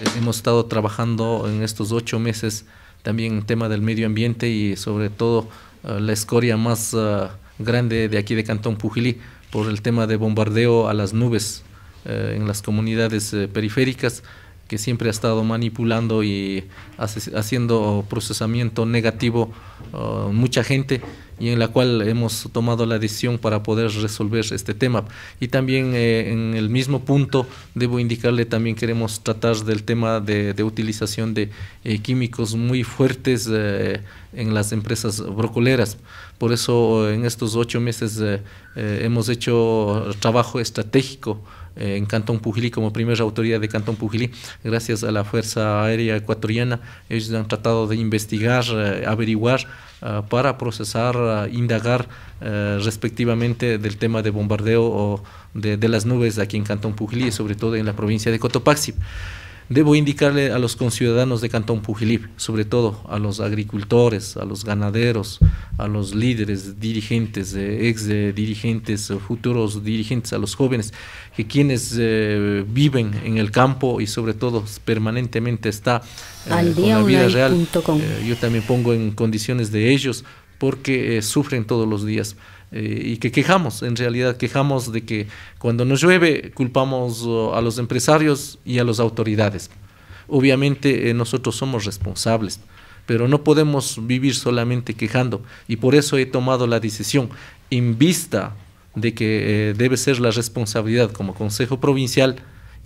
Eh, hemos estado trabajando en estos ocho meses también en tema del medio ambiente y sobre todo eh, la escoria más eh, grande de aquí de Cantón Pujilí por el tema de bombardeo a las nubes en las comunidades periféricas que siempre ha estado manipulando y haciendo procesamiento negativo uh, mucha gente y en la cual hemos tomado la decisión para poder resolver este tema. Y también eh, en el mismo punto debo indicarle también queremos tratar del tema de, utilización de eh, químicos muy fuertes eh, en las empresas brocoleras. Por eso en estos ocho meses hemos hecho trabajo estratégico eh, en Cantón Pujilí, como primera autoridad de Cantón Pujilí, gracias a la Fuerza Aérea Ecuatoriana, ellos han tratado de investigar, eh, averiguar eh, para procesar, indagar respectivamente del tema de bombardeo o de, las nubes aquí en Cantón Pujilí, sobre todo en la provincia de Cotopaxi debo indicarle a los conciudadanos de Cantón Pujilip, sobre todo a los agricultores, a los ganaderos, a los líderes, dirigentes, eh, ex dirigentes, eh, futuros dirigentes, a los jóvenes, que quienes eh, viven en el campo y sobre todo permanentemente está la vida real. yo también pongo en condiciones de ellos porque sufren todos los días. Eh, y que quejamos, en realidad quejamos de que cuando nos llueve culpamos uh, a los empresarios y a las autoridades. Obviamente eh, nosotros somos responsables, pero no podemos vivir solamente quejando y por eso he tomado la decisión en vista de que eh, debe ser la responsabilidad como Consejo Provincial,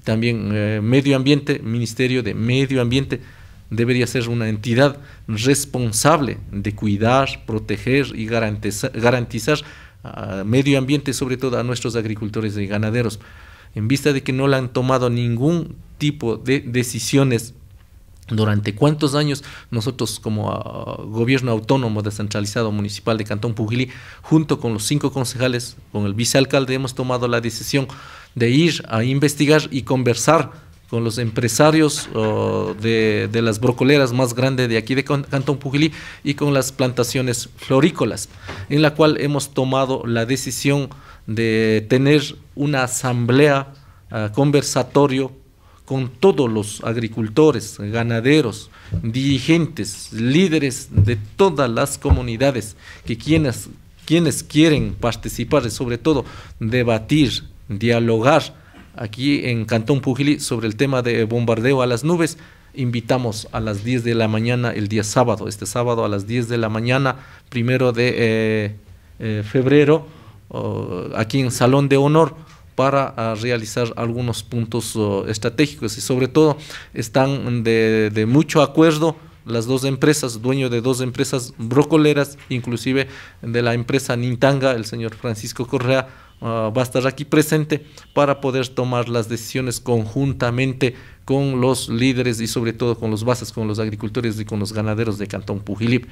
también Medio Ambiente, Ministerio de Medio Ambiente, debería ser una entidad responsable de cuidar, proteger y garantizar, garantizar ah, medio ambiente, sobre todo a nuestros agricultores y ganaderos. En vista de que no le han tomado ningún tipo de decisiones durante cuántos años nosotros como ah, gobierno autónomo descentralizado municipal de Cantón Pugilí, junto con los cinco concejales, con el vicealcalde, hemos tomado la decisión de ir a investigar y conversar con los empresarios oh, de, las brocoleras más grandes de aquí de Cantón Pujilí y con las plantaciones florícolas, en la cual hemos tomado la decisión de tener una asamblea ah, conversatorio con todos los agricultores, ganaderos, dirigentes, líderes de todas las comunidades que quienes, quienes quieren participar, y sobre todo debatir, dialogar, aquí en Cantón Pujilí sobre el tema de bombardeo a las nubes. Invitamos a las 10 de la mañana el día sábado, este sábado a las 10 de la mañana, primero de eh, eh, febrero, aquí en Salón de Honor para ah, realizar algunos puntos estratégicos y sobre todo están de mucho acuerdo las dos empresas, dueño de dos empresas brocoleras, inclusive de la empresa Nintanga, el señor Francisco Correa, Ah, va a estar aquí presente para poder tomar las decisiones conjuntamente con los líderes y sobre todo con los bases, con los agricultores y con los ganaderos de Cantón Pujilip.